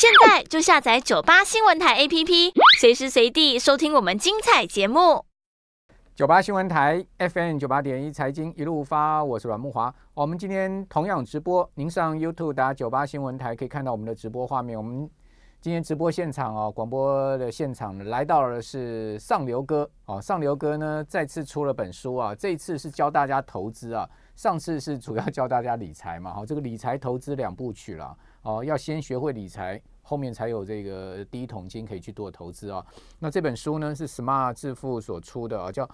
现在就下载九八新闻台 APP，随时随地收听我们精彩节目。九八新闻台 FM 九八点一财经一路发，我是阮木华。我们今天同样直播，您上 YouTube 打九八新闻台可以看到我们的直播画面。我们今天直播现场哦，广播的现场来到了是上流哥哦，上流哥呢再次出了本书啊，这一次是教大家投资啊，上次是主要教大家理财嘛，好，这个理财投资两部曲了。哦，要先学会理财，后面才有这个第一桶金可以去做投资啊。那这本书呢是 Smart 致富所出的啊，叫《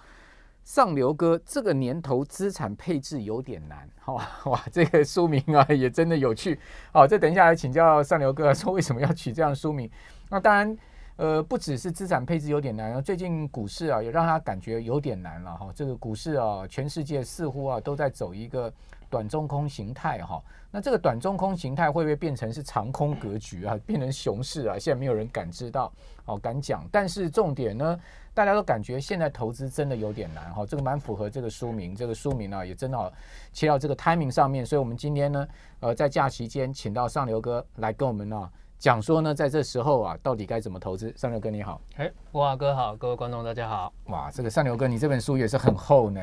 上流哥》。这个年头资产配置有点难，哈哇，这个书名啊也真的有趣。好，再等一下来请教上流哥说为什么要取这样的书名？那当然，呃，不只是资产配置有点难，最近股市啊也让他感觉有点难了哈。这个股市啊，全世界似乎啊都在走一个。短中空形态哈，那这个短中空形态会不会变成是长空格局啊？变成熊市啊？现在没有人敢知道，哦，敢讲。但是重点呢，大家都感觉现在投资真的有点难哈。这个蛮符合这个书名，这个书名呢也真的切到这个 timing 上面。所以我们今天呢，呃，在假期间，请到上流哥来跟我们啊。讲说呢，在这时候啊，到底该怎么投资？上牛哥你好，哎，哇哥好，各位观众大家好，哇，这个上牛哥，你这本书也是很厚呢。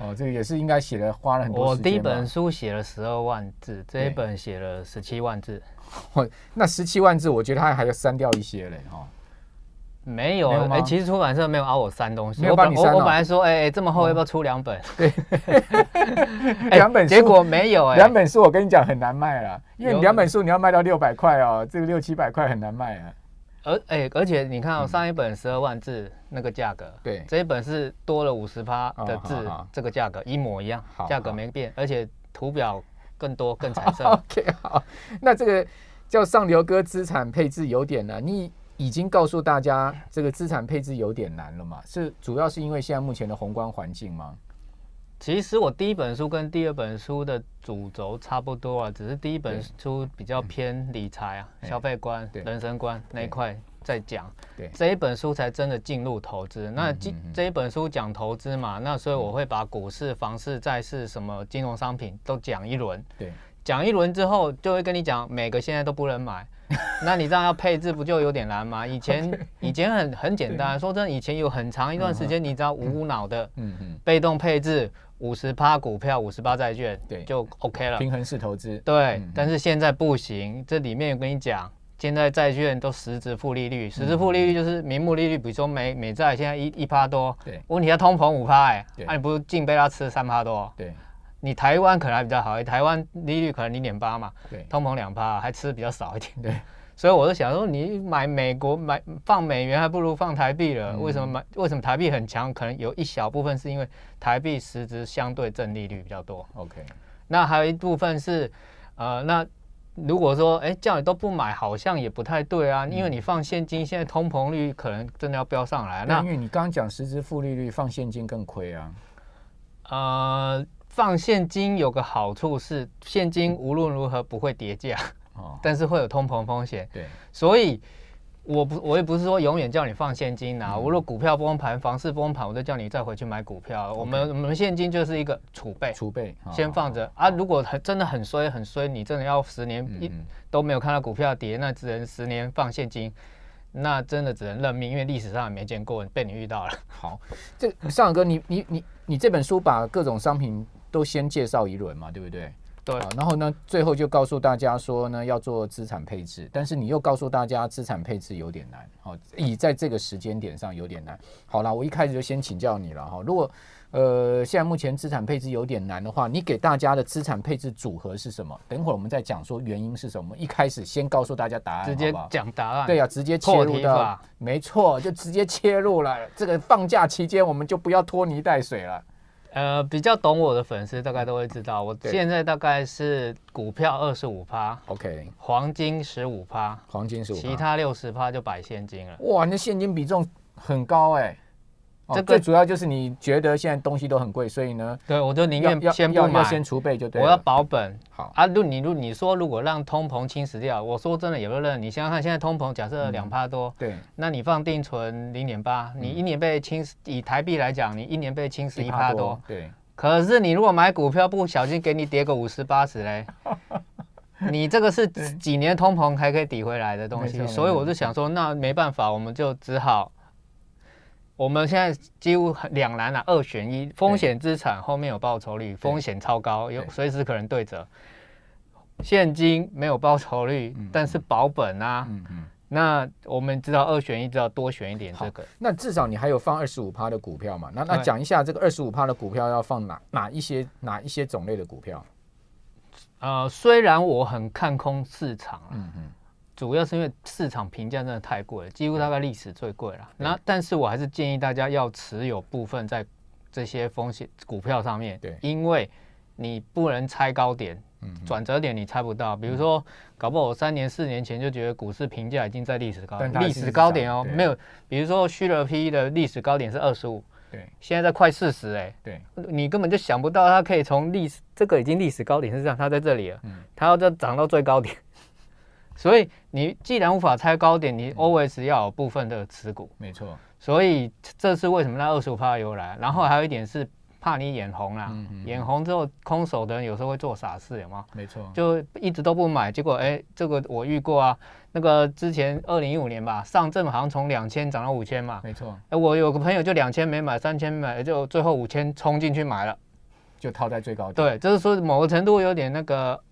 哦，这个也是应该写了，花了很多时间。我第一本书写了十二万字，这一本写了十七万字。那十七万字，我觉得它还要删掉一些嘞，哈。没有，哎，其实出版社没有帮我删东西，我本我我本来说，哎哎，这么厚要不要出两本？对，两本书，结果没有哎。两本书我跟你讲很难卖啊，因为两本书你要卖到六百块哦，这个六七百块很难卖啊。而哎，而且你看，上一本十二万字那个价格，对，这一本是多了五十趴的字，这个价格一模一样，价格没变，而且图表更多更 彩色。OK，好，那这个叫上流哥资产配置有点了，你。已经告诉大家，这个资产配置有点难了嘛？是主要是因为现在目前的宏观环境吗？其实我第一本书跟第二本书的主轴差不多啊，只是第一本书比较偏理财啊、消费观、人生观那一块在讲，这一本书才真的进入投资。那这这一本书讲投资嘛，那所以我会把股市、房市、债市、什么金融商品都讲一轮。对。讲一轮之后，就会跟你讲每个现在都不能买，那你这样要配置不就有点难吗？以前 以前很很简单，说真的，以前有很长一段时间，你知道无脑的，嗯嗯，被动配置五十趴股票，五十趴债券，对，就 OK 了，平衡式投资，对，但是现在不行，这里面我跟你讲，现在债券都实质负利率，实质负利率就是名目利率，比如说美美债现在一一趴多，对，问题它通膨五趴哎，那你不净被它吃了三趴多？对。你台湾可能还比较好，台湾利率可能零点八嘛，对，通膨两趴，还吃的比较少一点，对。所以我就想说，你买美国买放美元，还不如放台币了？为什么买？为什么台币很强？可能有一小部分是因为台币实质相对正利率比较多。OK，那还有一部分是，呃，那如果说，哎，叫你都不买，好像也不太对啊，因为你放现金，现在通膨率可能真的要飙上来。因为你刚刚讲实质负利率，放现金更亏啊。呃。放现金有个好处是，现金无论如何不会跌价，但是会有通膨风险。对，所以我不我也不是说永远叫你放现金呐。无论股票崩盘、房市崩盘，我都叫你再回去买股票。我们我们现金就是一个储备，储备先放着啊。如果很真的很衰很衰，你真的要十年一都没有看到股票跌，那只能十年放现金，那真的只能认命，因为历史上也没见过被你遇到了。好，这尚哥，你你你你这本书把各种商品。都先介绍一轮嘛，对不对？对。然后呢，最后就告诉大家说呢，要做资产配置，但是你又告诉大家资产配置有点难。好，以在这个时间点上有点难。好了，我一开始就先请教你了哈。如果呃现在目前资产配置有点难的话，你给大家的资产配置组合是什么？等会儿我们再讲说原因是什么。一开始先告诉大家答案，直接讲答案。对呀，直接切入的，没错，就直接切入了。这个放假期间，我们就不要拖泥带水了。呃，比较懂我的粉丝大概都会知道，我现在大概是股票二十五趴，OK，黄金十五趴，黄金十五，其他六十趴就摆现金了。哇，那现金比重很高哎。最主要就是你觉得现在东西都很贵，所以呢，对我就宁愿要要要先储备，就对，我要保本。好啊，如你如你说，如果让通膨侵蚀掉，我说真的也不认。你想想看，现在通膨假设两帕多，对，那你放定存零点八，你一年被侵蚀，以台币来讲，你一年被侵蚀一帕多，对。可是你如果买股票，不小心给你跌个五十八十嘞，你这个是几年通膨还可以抵回来的东西。所以我就想说，那没办法，我们就只好。我们现在几乎两难了，二选一，风险资产后面有报酬率，风险超高，有随时可能对折；现金没有报酬率，但是保本啊。嗯嗯。那我们知道二选一，知道多选一点这个。那至少你还有放二十五趴的股票嘛？那那讲一下这个二十五趴的股票要放哪哪一些哪一些种类的股票？呃，虽然我很看空市场嗯嗯。主要是因为市场评价真的太贵了，几乎大概历史最贵了。那但是我还是建议大家要持有部分在这些风险股票上面，对，因为你不能猜高点，嗯，转折点你猜不到。比如说，搞不好三年四年前就觉得股市评价已经在历史高，历史高点哦，没有。比如说，虚了 p 的历史高点是二十五，对，现在在快四十哎，对，你根本就想不到它可以从历史这个已经历史高点是这样，它在这里了，嗯，它要再涨到最高点。所以你既然无法猜高点，你 always 要有部分的持股。没错。所以这是为什么那二十五趴由来。然后还有一点是怕你眼红啦。眼红之后空手的人有时候会做傻事，有吗？没错。就一直都不买，结果哎，这个我遇过啊。那个之前二零一五年吧，上证好像从两千涨到五千嘛。没错。哎，我有个朋友就两千没买，三千买，就最后五千冲进去买了，就套在最高点。对，就是说某个程度有点那个。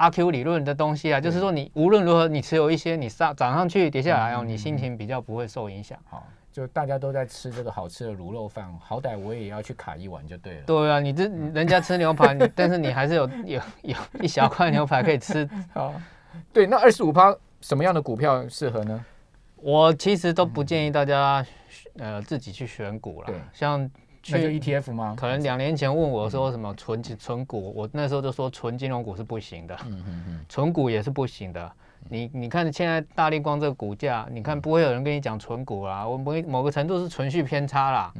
阿 Q 理论的东西啊，就是说你无论如何，你持有一些，你上涨上去，跌下来哦，你心情比较不会受影响。好，就大家都在吃这个好吃的卤肉饭，好歹我也要去卡一碗就对了。对啊，你这人家吃牛排，但是你还是有有有一小块牛排可以吃。好，对，那二十五趴什么样的股票适合呢？我其实都不建议大家呃自己去选股了。像。去 ETF 吗？可能两年前问我说什么纯金纯股，我那时候就说纯金融股是不行的，存纯股也是不行的。你你看现在大力光这个股价，你看不会有人跟你讲纯股啦，我们某个程度是存续偏差啦，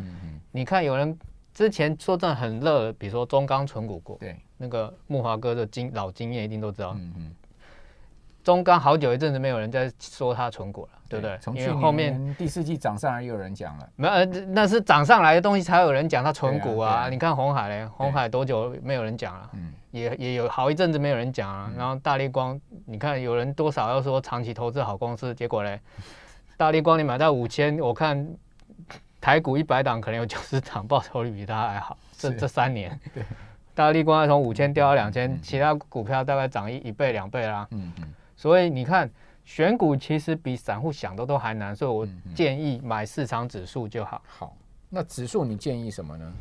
你看有人之前说得很热，比如说中钢纯股过，对，那个木华哥的经老经验一定都知道，东刚好久一阵子没有人在说它存股了，对不对？因为后面第四季涨上来又有人讲了。没有，那是涨上来的东西才有人讲它存股啊。你看红海嘞，红海多久没有人讲了？嗯，也也有好一阵子没有人讲了，然后大立光，你看有人多少要说长期投资好公司，结果嘞，大立光你买到五千，我看台股一百档可能有九十档报酬率比它还好。这这三年，对，大立光要从五千掉到两千，其他股票大概涨一倍两倍啦。嗯嗯。所以你看，选股其实比散户想的都还难，所以我建议买市场指数就好。好，那指数你建议什么呢？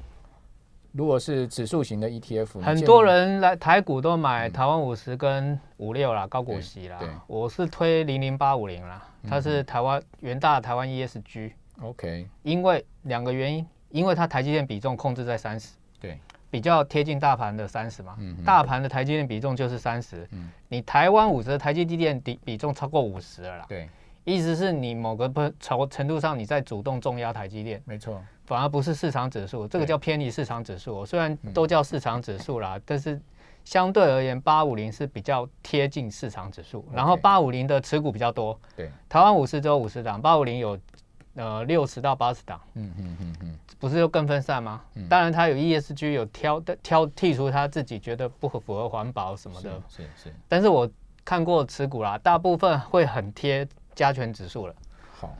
如果是指数型的 ETF，很多人来台股都买台湾五十跟五六啦，高股息啦。我是推零零八五零啦，它是台湾元大台湾 ESG。OK，因为两个原因，因为它台积电比重控制在三十。对。比较贴近大盘的三十嘛，大盘的台积电比重就是三十。嗯，你台湾五十的台积电比比重超过五十了啦。对，意思是你某个不程度上你在主动重压台积电。没错，反而不是市场指数，这个叫偏离市场指数。虽然都叫市场指数啦，但是相对而言，八五零是比较贴近市场指数，然后八五零的持股比较多。对，台湾五十只有五十档，八五零有。呃，六十到八十档，嗯嗯嗯嗯，不是又更分散吗？嗯，当然，它有 E S G 有挑的挑剔除，他自己觉得不合符合环保什么的，是是。但是我看过持股啦，大部分会很贴加权指数了。好，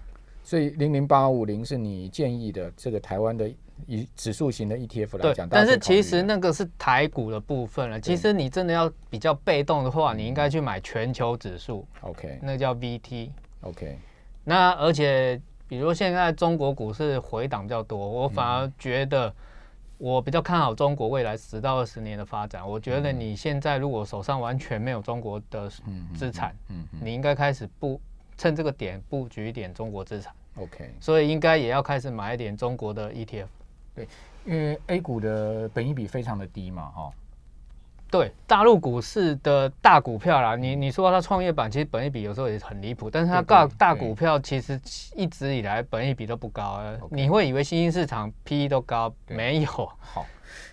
所以零零八五零是你建议的这个台湾的以指数型的 E T F 来讲，但是其实那个是台股的部分了。其实你真的要比较被动的话，你应该去买全球指数。O K，那叫 V T。O K，那而且。比如现在中国股市回档比较多，我反而觉得我比较看好中国未来十到二十年的发展。我觉得你现在如果手上完全没有中国的资产，你应该开始布趁这个点布局一点中国资产。OK，所以应该也要开始买一点中国的 ETF。对，因为 A 股的本益比非常的低嘛，哈。对大陆股市的大股票啦，你你说它创业板其实本益比有时候也很离谱，但是它大大股票其实一直以来本益比都不高，你会以为新兴市场 P E 都高？没有。好，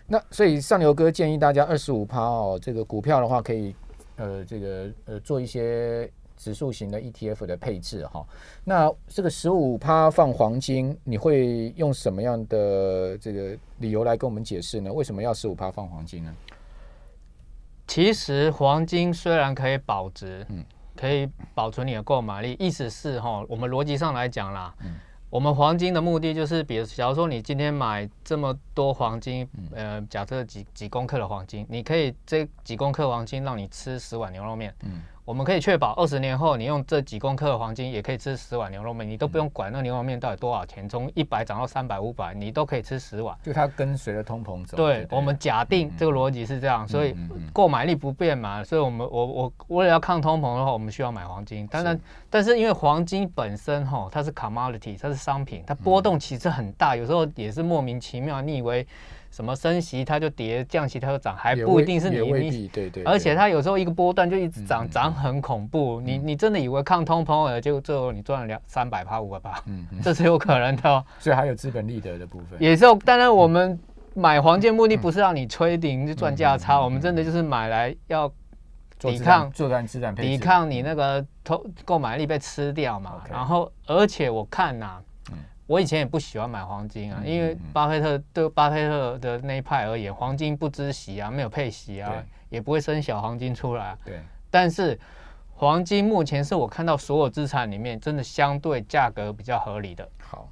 那所以上牛哥建议大家二十五趴哦，这个股票的话可以呃这个呃做一些指数型的 E T F 的配置哈。那这个十五趴放黄金，你会用什么样的这个理由来跟我们解释呢？为什么要十五趴放黄金呢？其实黄金虽然可以保值，嗯，可以保存你的购买力。意思是哈，我们逻辑上来讲啦，嗯，我们黄金的目的就是，比如假如说你今天买这么多黄金，嗯，呃，假设几几公克的黄金，你可以这几公克黄金让你吃十碗牛肉面，嗯。我们可以确保二十年后，你用这几公克的黄金也可以吃十碗牛肉面，你都不用管那牛肉面到底多少钱，从一百涨到三百、五百，你都可以吃十碗。就它跟随了通膨走。对，我们假定这个逻辑是这样，所以购买力不变嘛。所以我们我我为了要抗通膨的话，我们需要买黄金。当然，但是因为黄金本身哈，它是 commodity，它是商品，它波动其实很大，有时候也是莫名其妙逆为。什么升息它就跌，降息它就涨，还不一定是你。对对。而且它有时候一个波段就一直涨，涨很恐怖。你你真的以为抗通膨，就最后你赚了两三百趴五百嗯，这是有可能的。所以还有资本利得的部分。也是，当然我们买黄金目的不是让你吹顶就赚价差，我们真的就是买来要抵抗做资产抵抗你那个通购买力被吃掉嘛。然后而且我看呐。我以前也不喜欢买黄金啊，因为巴菲特对巴菲特的那一派而言，黄金不知喜啊，没有配息啊，也不会生小黄金出来。对。但是黄金目前是我看到所有资产里面真的相对价格比较合理的。好。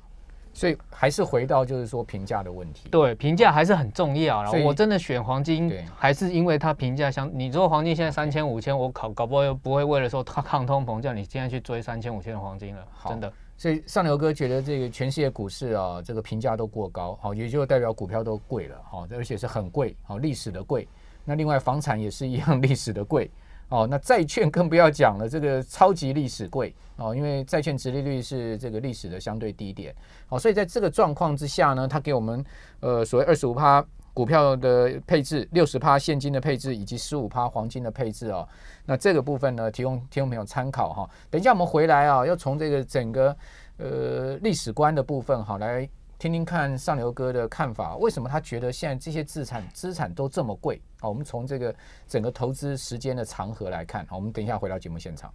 所以还是回到就是说评价的问题。对，评价还是很重要啊。我真的选黄金还是因为它评价相，你说黄金现在三千五千，我搞搞不又不会为了说它抗通膨叫你现在去追三千五千的黄金了，真的。所以上流哥觉得这个全世界股市啊，这个评价都过高，好，也就代表股票都贵了，好，而且是很贵，好，历史的贵。那另外房产也是一样历史的贵，哦，那债券更不要讲了，这个超级历史贵，哦，因为债券直利率是这个历史的相对低点，好，所以在这个状况之下呢，他给我们呃所谓二十五趴。股票的配置六十趴，现金的配置以及十五趴黄金的配置哦。那这个部分呢，提供听众朋友参考哈。等一下我们回来啊，要从这个整个呃历史观的部分哈，来听听看上流哥的看法，为什么他觉得现在这些资产资产都这么贵啊？我们从这个整个投资时间的长河来看啊，我们等一下回到节目现场。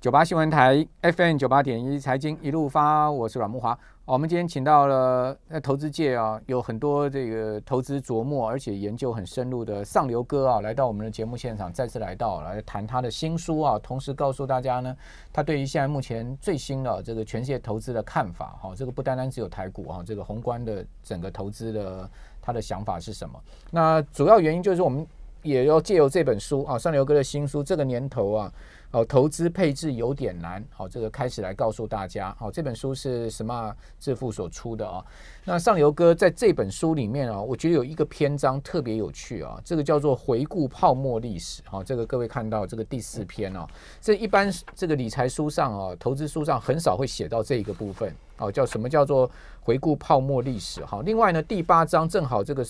九八新闻台 FM 九八点一财经一路发，我是阮慕华。我们今天请到了在投资界啊，有很多这个投资琢磨而且研究很深入的上流哥啊，来到我们的节目现场，再次来到来谈他的新书啊，同时告诉大家呢，他对于现在目前最新的这个全世界投资的看法哈，这个不单单只有台股啊，这个宏观的整个投资的他的想法是什么？那主要原因就是我们也要借由这本书啊，上流哥的新书，这个年头啊。哦，投资配置有点难。好，这个开始来告诉大家。好，这本书是什么致富所出的啊？那上游哥在这本书里面啊，我觉得有一个篇章特别有趣啊，这个叫做回顾泡沫历史。好，这个各位看到这个第四篇哦，这一般这个理财书上啊，投资书上很少会写到这一个部分。哦，叫什么叫做回顾泡沫历史？哈，另外呢，第八章正好这个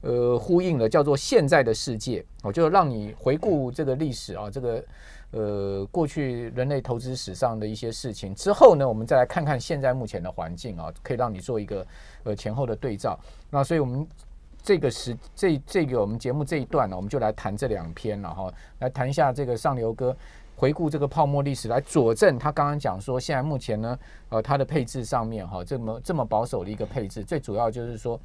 呃呼应了，叫做现在的世界。我就让你回顾这个历史啊，这个。呃，过去人类投资史上的一些事情之后呢，我们再来看看现在目前的环境啊，可以让你做一个呃前后的对照。那所以我们这个时这这个我们节目这一段呢，我们就来谈这两篇了哈，来谈一下这个上流哥回顾这个泡沫历史，来佐证他刚刚讲说现在目前呢，呃，他的配置上面哈这么这么保守的一个配置，最主要就是说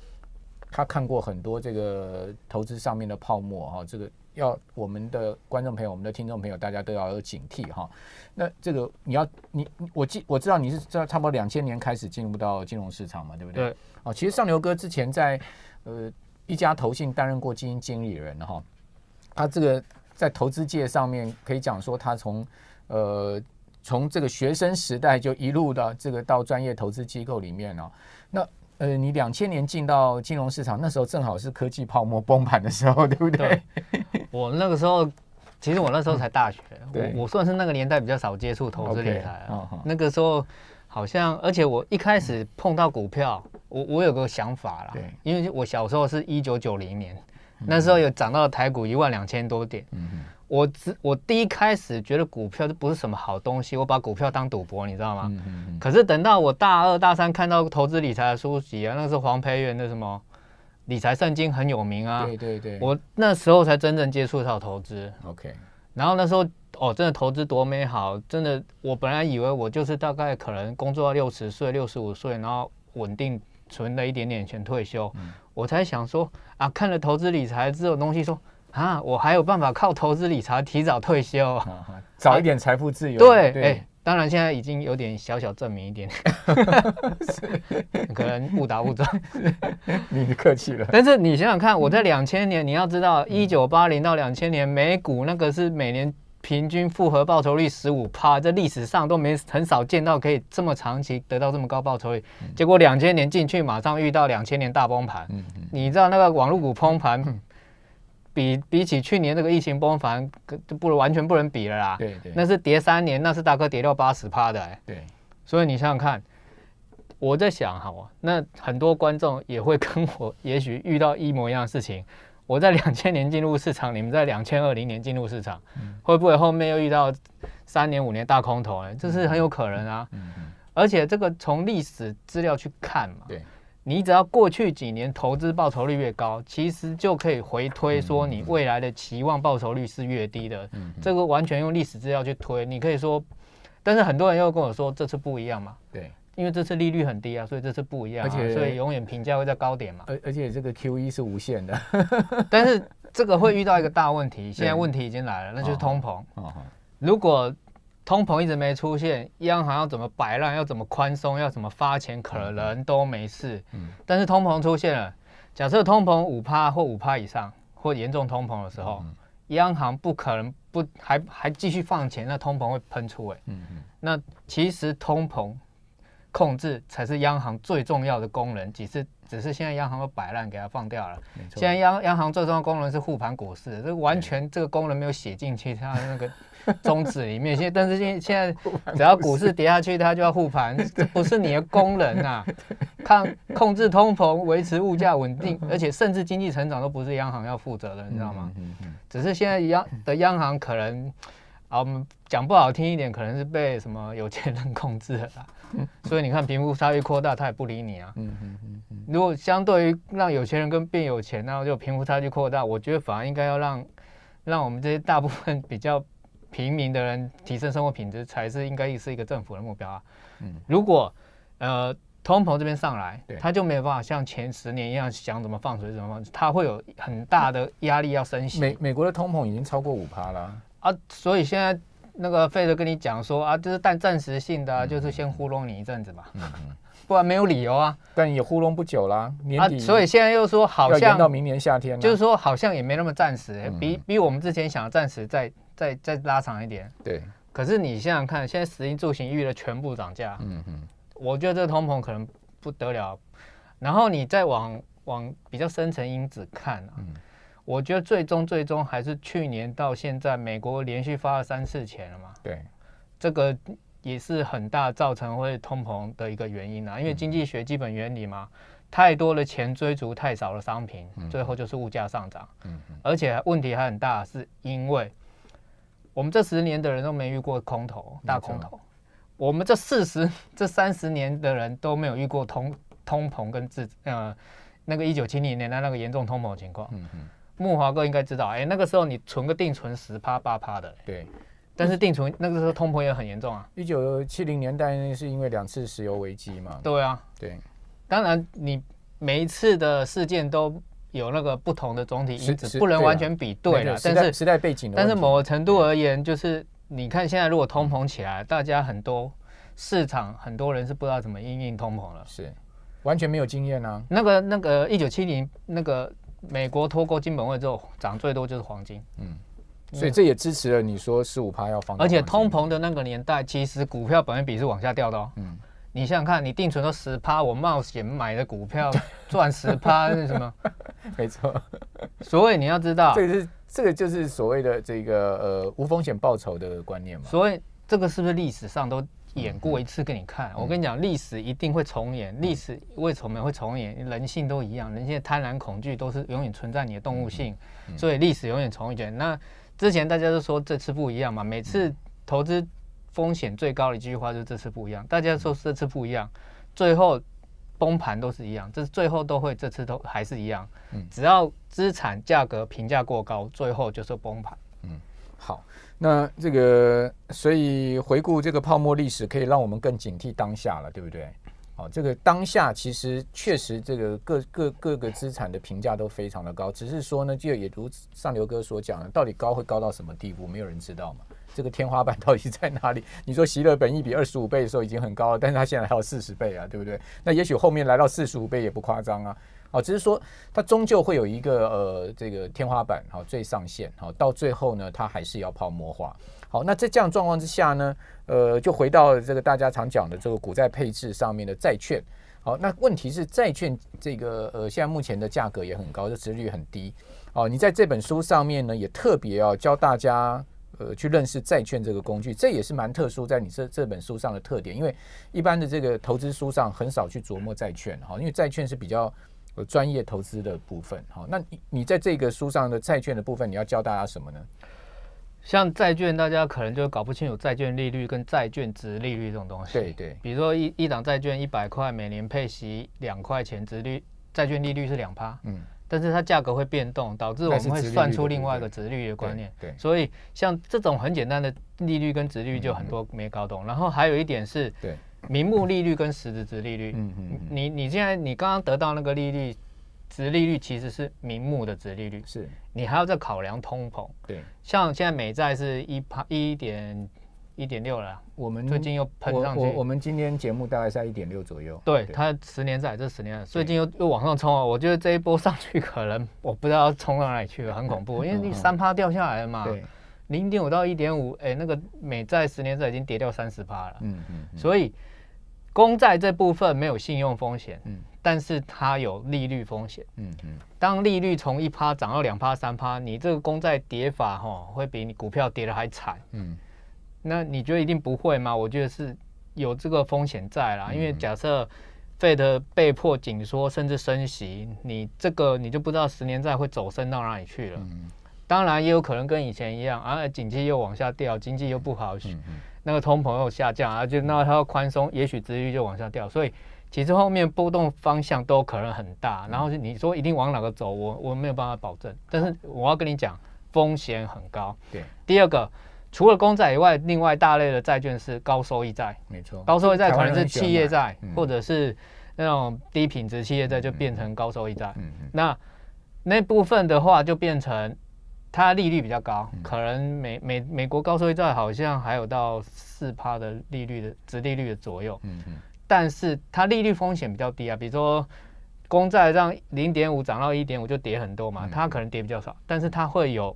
他看过很多这个投资上面的泡沫哈，这个。要我们的观众朋友、我们的听众朋友，大家都要有警惕哈。那这个你要你，我记我知道你是知道，差不多两千年开始进入到金融市场嘛，对不对？哦，其实上流哥之前在呃一家投信担任过基金经理人哈。他这个在投资界上面可以讲说，他从呃从这个学生时代就一路到这个到专业投资机构里面哦，那呃你两千年进到金融市场，那时候正好是科技泡沫崩盘的时候，对不对？我那个时候，其实我那时候才大学，我我算是那个年代比较少接触投资理财。那个时候好像，而且我一开始碰到股票，我我有个想法啦，因为我小时候是一九九零年，那时候有涨到台股一万两千多点。我只我第一开始觉得股票就不是什么好东西，我把股票当赌博，你知道吗？可是等到我大二大三看到投资理财的书籍啊，那是黄培元的什么？理财圣经很有名啊，对对对，我那时候才真正接触到投资。OK，然后那时候哦，真的投资多美好！真的，我本来以为我就是大概可能工作到六十岁、六十五岁，然后稳定存了一点点钱退休。我才想说啊，看了投资理财这种东西，说啊，我还有办法靠投资理财提早退休，早一点财富自由。对，哎。当然，现在已经有点小小证明一点，可能误打误撞。你客气了。但是你想想看，我在两千年，你要知道，一九八零到两千年，美股那个是每年平均复合报酬率十五趴，这历史上都没很少见到可以这么长期得到这么高报酬率。结果两千年进去，马上遇到两千年大崩盘。你知道那个网络股崩盘。比比起去年那个疫情崩盘，就不完全不能比了啦。对对，那是跌三年，那是大哥跌掉八十趴的。对，所以你想想看，我在想哈，那很多观众也会跟我，也许遇到一模一样的事情。我在两千年进入市场，你们在两千二零年进入市场，会不会后面又遇到三年五年大空头？哎，这是很有可能啊。而且这个从历史资料去看嘛。对。你只要过去几年投资报酬率越高，其实就可以回推说你未来的期望报酬率是越低的。嗯，这个完全用历史资料去推，你可以说。但是很多人又跟我说这次不一样嘛。对，因为这次利率很低啊，所以这次不一样，而且所以永远评价会在高点嘛。而而且这个 Q E 是无限的，但是这个会遇到一个大问题，现在问题已经来了，那就是通膨。哦，如果。通膨一直没出现，央行要怎么摆烂，要怎么宽松，要怎么发钱，可能都没事。嗯。但是通膨出现了，假设通膨五趴或五趴以上，或严重通膨的时候，央行不可能不还还继续放钱，那通膨会喷出。哎。嗯。那其实通膨控制才是央行最重要的功能，只是只是现在央行都摆烂，给它放掉了。现在央央行最重要的功能是护盘股市，这完全这个功能没有写进去它那个。宗 旨里面，现但是现 现在，只要股市跌下去，它就要护盘，这不是你的功能啊！看控制通膨、维持物价稳定，而且甚至经济成长都不是央行要负责的，你知道吗？只是现在央的央行可能啊，我们讲不好听一点，可能是被什么有钱人控制了。所以你看贫富差距扩大，他也不理你啊。如果相对于让有钱人跟变有钱，然后就贫富差距扩大，我觉得反而应该要让让我们这些大部分比较。平民的人提升生活品质才是应该是一个政府的目标啊。嗯，如果呃通膨这边上来，他就没有办法像前十年一样想怎么放水怎么放，他会有很大的压力要升息。美美国的通膨已经超过五趴了啊，所以现在那个费德跟你讲说啊，就是但暂时性的，就是先糊弄你一阵子嘛，不然没有理由啊。但也糊弄不久啦，年底，所以现在又说好像到明年夏天，就是说好像也没那么暂时，比比我们之前想的暂时在。再再拉长一点，对。可是你想想看，现在食衣住行预的全部涨价，嗯哼。我觉得这个通膨可能不得了。然后你再往往比较深层因子看啊，嗯。我觉得最终最终还是去年到现在，美国连续发了三次钱了嘛，对。这个也是很大造成会通膨的一个原因啊，因为经济学基本原理嘛，太多的钱追逐太少的商品，最后就是物价上涨。嗯而且问题还很大，是因为。我们这十年的人都没遇过空头大空头，我们这四十这三十年的人都没有遇过通通膨跟自呃那个一九七零年代那个严重通膨情况。嗯嗯。木华哥应该知道，哎，那个时候你存个定存十趴八趴的。对。但是定存那个时候通膨也很严重啊。一九七零年代是因为两次石油危机嘛。对啊。对，当然你每一次的事件都。有那个不同的总体因子，不能完全比对了。但是时代背景，但是某个程度而言，就是你看现在如果通膨起来，大家很多市场很多人是不知道怎么应应通膨了，是完全没有经验啊。那个那个一九七零那个美国脱钩金本位之后，涨最多就是黄金。嗯，所以这也支持了你说十五趴要放。而且通膨的那个年代，其实股票本位比是往下掉的。嗯。你想想看，你定存都十趴，我冒险买的股票赚十趴，是什么？没错。所以你要知道，这个是这个就是所谓的这个呃无风险报酬的观念嘛。所以这个是不是历史上都演过一次给你看？我跟你讲，历史一定会重演。历史为什么会重演？人性都一样，人性贪婪、恐惧都是永远存在你的动物性，所以历史永远重演。那之前大家都说这次不一样嘛，每次投资。风险最高的一句话就是这次不一样，大家说这次不一样，最后崩盘都是一样，这是最后都会这次都还是一样。嗯，只要资产价格评价过高，最后就是崩盘。嗯，好，那这个所以回顾这个泡沫历史，可以让我们更警惕当下了，对不对？哦，这个当下其实确实这个各各各个资产的评价都非常的高，只是说呢，就也如上刘哥所讲的，到底高会高到什么地步，没有人知道嘛。这个天花板到底在哪里？你说席勒本一比二十五倍的时候已经很高了，但是他现在还有四十倍啊，对不对？那也许后面来到四十五倍也不夸张啊。好，只是说它终究会有一个呃这个天花板，好最上限，好到最后呢，它还是要泡沫化。好，那在这样状况之下呢，呃，就回到这个大家常讲的这个股债配置上面的债券。好，那问题是债券这个呃现在目前的价格也很高，就值率很低。哦，你在这本书上面呢也特别要教大家。呃，去认识债券这个工具，这也是蛮特殊在你这这本书上的特点，因为一般的这个投资书上很少去琢磨债券哈，因为债券是比较专业投资的部分哈。那你你在这个书上的债券的部分，你要教大家什么呢？像债券，大家可能就搞不清楚债券利率跟债券值利率这种东西。对对，比如说一一档债券一百块，每年配息两块钱，值率债券利率是两趴。嗯。但是它价格会变动，导致我们会算出另外一个值率的观念。对，所以像这种很简单的利率跟值率就很多没搞懂。然后还有一点是，对，名目利率跟实质值利率。嗯嗯。你你现在你刚刚得到那个利率，值利率其实是名目的值利率，是你还要再考量通膨。对，像现在美债是一趴一点。一点六了，我们最近又喷上去。我我们今天节目大概在一点六左右。对，它十年在，这十年，最近又又往上冲啊！我觉得这一波上去，可能我不知道冲到哪里去了，很恐怖。因为你三趴掉下来了嘛，零点五到一点五，哎，那个美债十年债已经跌掉三十趴了。嗯嗯。所以公债这部分没有信用风险，嗯，但是它有利率风险，嗯嗯。当利率从一趴涨到两趴三趴，你这个公债跌法，哈，会比你股票跌的还惨，嗯。那你觉得一定不会吗？我觉得是有这个风险在啦。因为假设费德被迫紧缩甚至升息，你这个你就不知道十年债会走升到哪里去了。嗯。当然也有可能跟以前一样啊，经济又往下掉，经济又不好，那个通膨又下降啊，就那它要宽松，也许资率就往下掉。所以其实后面波动方向都可能很大。然后你说一定往哪个走，我我没有办法保证。但是我要跟你讲，风险很高。对。第二个。除了公债以外，另外大类的债券是高收益债。没错，高收益债可能是企业债，或者是那种低品质企业债就变成高收益债。嗯嗯。那那部分的话就变成它利率比较高，可能美美美国高收益债好像还有到四趴的利率的值利率的左右。嗯嗯。但是它利率风险比较低啊，比如说公债让零点五涨到一点五就跌很多嘛，它可能跌比较少，但是它会有。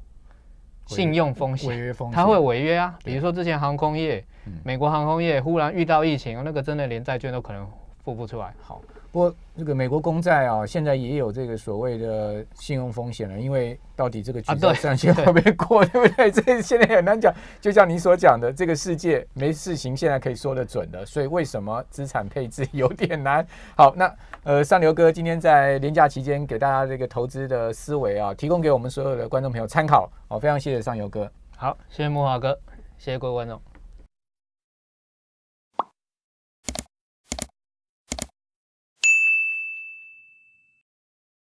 信用风险，他会违约啊。比如说，之前航空业，美国航空业忽然遇到疫情，那个真的连债券都可能付不出来。好。不过，这个美国公债啊，现在也有这个所谓的信用风险了，因为到底这个决会不没过，对不对？这现在很难讲。就像你所讲的，这个世界没事情，现在可以说的准的，所以为什么资产配置有点难？好，那呃，上流哥今天在年假期间给大家这个投资的思维啊，提供给我们所有的观众朋友参考好，非常谢谢上游哥。好，谢谢木华哥，谢谢各位观众。